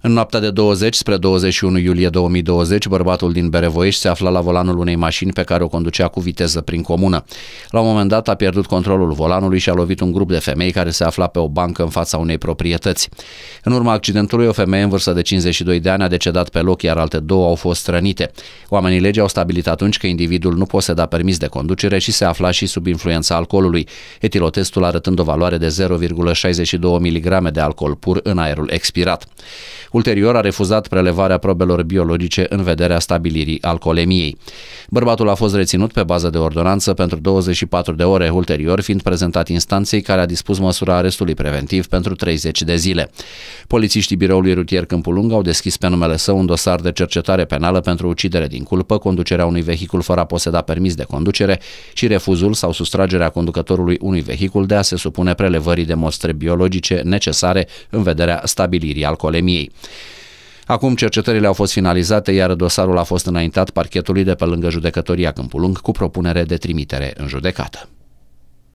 În noaptea de 20 spre 21 iulie 2020, bărbatul din Berevoiești se afla la volanul unei mașini pe care o conducea cu viteză prin comună. La un moment dat a pierdut controlul volanului și a lovit un grup de femei care se afla pe o bancă în fața unei proprietăți. În urma accidentului, o femeie în vârstă de 52 de ani a decedat pe loc, iar alte două au fost rănite. Oamenii legii au stabilit atunci că individul nu poate da permis de conducere și se afla și sub influența alcoolului, etilotestul arătând o valoare de 0,62 mg de alcool pur în aerul expirat. Ulterior a refuzat prelevarea probelor biologice în vederea stabilirii alcoolemiei. Bărbatul a fost reținut pe bază de ordonanță pentru 24 de ore ulterior, fiind prezentat instanței care a dispus măsura arestului preventiv pentru 30 de zile. Polițiștii biroului rutier Lung au deschis pe numele său un dosar de cercetare penală pentru ucidere din culpă, conducerea unui vehicul fără a poseda permis de conducere și refuzul sau sustragerea conducătorului unui vehicul de a se supune prelevării de mostre biologice necesare în vederea stabilirii alcoolemiei. Acum cercetările au fost finalizate, iar dosarul a fost înaintat parchetului de pe lângă judecătoria Câmpulung cu propunere de trimitere în judecată.